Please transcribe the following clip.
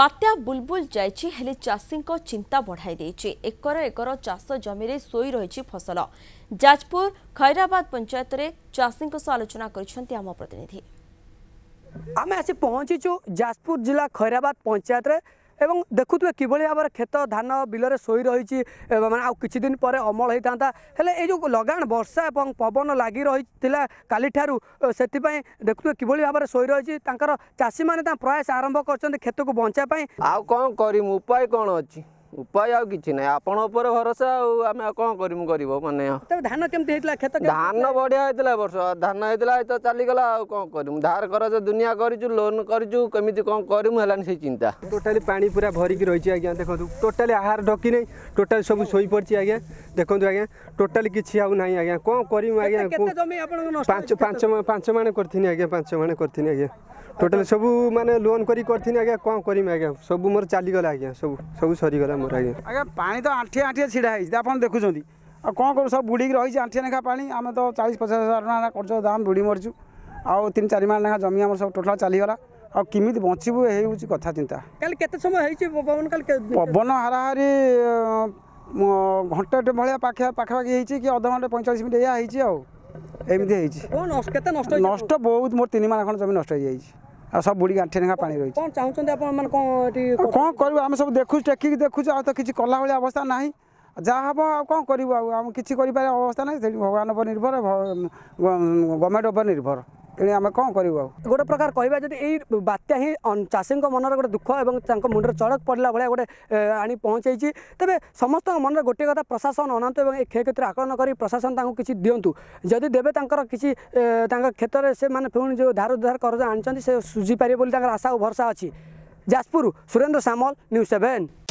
ବାତ୍ୟା ବୁଲବୁଲ ଯାଇଛି ହେଲେ ଚାଷୀଙ୍କ ଚିନ୍ତା ବଢ଼ାଇ ଦେଇଛି ଏକର ଏକର ଚାଷ ଜମିରେ ଶୋଇ ରହିଛି ଫସଲ ଯାଜପୁର ଖୈରାବାଦ ପଞ୍ଚାୟତରେ ଚାଷୀଙ୍କ ସହ ଆଲୋଚନା କରିଛନ୍ତି ଆମ ପ୍ରତିନିଧି ଆମେ ଆସି ପହଞ୍ଚିଛୁ ଯାଜପୁର ଜିଲ୍ଲା ଖୈରାବାଦ ପଞ୍ଚାୟତରେ ଏବଂ ଦେଖୁଥିବେ କିଭଳି ଭାବରେ କ୍ଷେତ ଧାନ ବିଲରେ ଶୋଇରହିଛି ମାନେ ଆଉ କିଛି ଦିନ ପରେ ଅମଳ ହୋଇଥାନ୍ତା ହେଲେ ଏଇ ଯେଉଁ ଲଗାଣ ବର୍ଷା ଏବଂ ପବନ ଲାଗି ରହିଥିଲା କାଲିଠାରୁ ସେଥିପାଇଁ ଦେଖୁଥିବେ କିଭଳି ଭାବରେ ଶୋଇରହିଛି ତାଙ୍କର ଚାଷୀମାନେ ତାଙ୍କ ପ୍ରୟାସ ଆରମ୍ଭ କରିଛନ୍ତି କ୍ଷେତକୁ ବଞ୍ଚାଇବା ପାଇଁ ଆଉ କ'ଣ କରିମୁ ଉପାୟ କ'ଣ ଅଛି ଉପାୟ ଆଉ କିଛି ନାହିଁ ଆପଣ ଉପରେ ଭରସା ଆଉ ଆମେ ଆଉ କ'ଣ କରିବୁ ଗରିବ ମାନେ ଧାନ କେମିତି ହେଇଥିଲା କ୍ଷେତ ଧାନ ବଢ଼ିଆ ହେଇଥିଲା ବର୍ଷ ଧାନ ହେଇଥିଲା ତ ଚାଲିଗଲା ଆଉ କ'ଣ କରିବୁ ଧାର କରଜ ଦୁନିଆ କରିଛୁ ଲୋନ୍ କରିଛୁ କେମିତି କ'ଣ କରିବୁ ହେଲାନି ସେଇ ଚିନ୍ତା ଟୋଟାଲି ପାଣି ପୁରା ଭରିକି ରହିଛି ଆଜ୍ଞା ଦେଖନ୍ତୁ ଟୋଟାଲି ଆହାର ଢକି ନାହିଁ ଟୋଟାଲି ସବୁ ଶୋଇପଡ଼ିଛି ଆଜ୍ଞା ଦେଖନ୍ତୁ ଆଜ୍ଞା ଟୋଟାଲି କିଛି ଆଉ ନାହିଁ ଆଜ୍ଞା କ'ଣ କରିବୁ ଆଜ୍ଞା ପାଞ୍ଚ ପାଞ୍ଚ ପାଞ୍ଚ ମାଣ କରିଥିନି ଆଜ୍ଞା ପାଞ୍ଚ ମାଣ କରିଥିନି ଆଜ୍ଞା ଟୋଟାଲି ସବୁ ମାନେ ଲୋନ୍ କରି କରିଥିନି ଆଜ୍ଞା କ'ଣ କରିମି ଆଜ୍ଞା ସବୁ ମୋର ଚାଲିଗଲା ଆଜ୍ଞା ସବୁ ସବୁ ସରିଗଲା ମୋର ଆଜ୍ଞା ଆଜ୍ଞା ପାଣି ତ ଆଣ୍ଠିଏ ଆଣ୍ଠିଏ ଛିଡ଼ା ହେଇଛି ଆପଣ ଦେଖୁଛନ୍ତି ଆଉ କ'ଣ କରୁ ସବୁ ବୁଡ଼ିକି ରହିଛି ଆଣ୍ଠିଏ ଲେଖା ପାଣି ଆମେ ତ ଚାଳିଶ ପଚାଶ ହଜାର ଟଙ୍କା କରୁଛ ଦାମ ବୁଡ଼ି ମରିଛୁ ଆଉ ତିନି ଚାରି ମାସ ଲେଖା ଜମି ଆମର ସବୁ ଟୋଟାଲ ଚାଲିଗଲା ଆଉ କେମିତି ବଞ୍ଚିବୁ ଏ ହେଉଛି କଥା ଚିନ୍ତା କାଲି କେତେ ସମୟ ହେଇଛି ପବନ କାଲି ପବନ ହାରାହାରି ଘଣ୍ଟାଟେ ଭଳିଆ ପାଖା ପାଖାପାଖି ହେଇଛି କି ଅଧଘଣ୍ଟା ପଇଁଚାଳିଶ ମିନିଟ୍ ଏଇଆ ହେଇଛି ଆଉ ଏମିତି ହେଇଛି କେତେ ନଷ୍ଟ ନଷ୍ଟ ବହୁତ ମୋର ତିନି ମାସ ଖଣ୍ଡେ ଜମି ନଷ୍ଟ ହେଇଯାଇଛି আর সব বুড়ি গাঁঠি লেখা পানি রয়েছে কোন চাহুছেন আপন মানে কোন এটি কোন করিব আমি সব দেখুছ টেকিকি দেখুছ আর তো কিছু কলা ভলি অবস্থা নাই যা হব আর কোন করিব আর আমি কিছু করি পারে অবস্থা নাই সেটি ভগবান উপর নির্ভর গভর্নমেন্ট উপর নির্ভর ତେଣୁ ଆମେ କ'ଣ କରିବୁ ଆଉ ଗୋଟେ ପ୍ରକାର କହିବା ଯଦି ଏଇ ବାତ୍ୟା ହିଁ ଚାଷୀଙ୍କ ମନରେ ଗୋଟେ ଦୁଃଖ ଏବଂ ତାଙ୍କ ମୁଣ୍ଡରେ ଚଡ଼କ ପଡ଼ିଲା ଭଳିଆ ଗୋଟେ ଆଣି ପହଞ୍ଚାଇଛି ତେବେ ସମସ୍ତଙ୍କ ମନରେ ଗୋଟିଏ କଥା ପ୍ରଶାସନ ଅଣନ୍ତୁ ଏବଂ ଏ କ୍ଷୟକ୍ଷତିରେ ଆକଳନ କରି ପ୍ରଶାସନ ତାଙ୍କୁ କିଛି ଦିଅନ୍ତୁ ଯଦି ଦେବେ ତାଙ୍କର କିଛି ତାଙ୍କ କ୍ଷେତ୍ରରେ ସେମାନେ ପୁଣି ଯେଉଁ ଧାର ଉଦ୍ଧାର କରଜ ଆଣିଛନ୍ତି ସେ ସୁଝିପାରିବେ ବୋଲି ତାଙ୍କର ଆଶା ଓ ଭରସା ଅଛି ଯାଜପୁର ସୁରେନ୍ଦ୍ର ସାମଲ ନ୍ୟୁଜ୍ ସେଭେନ୍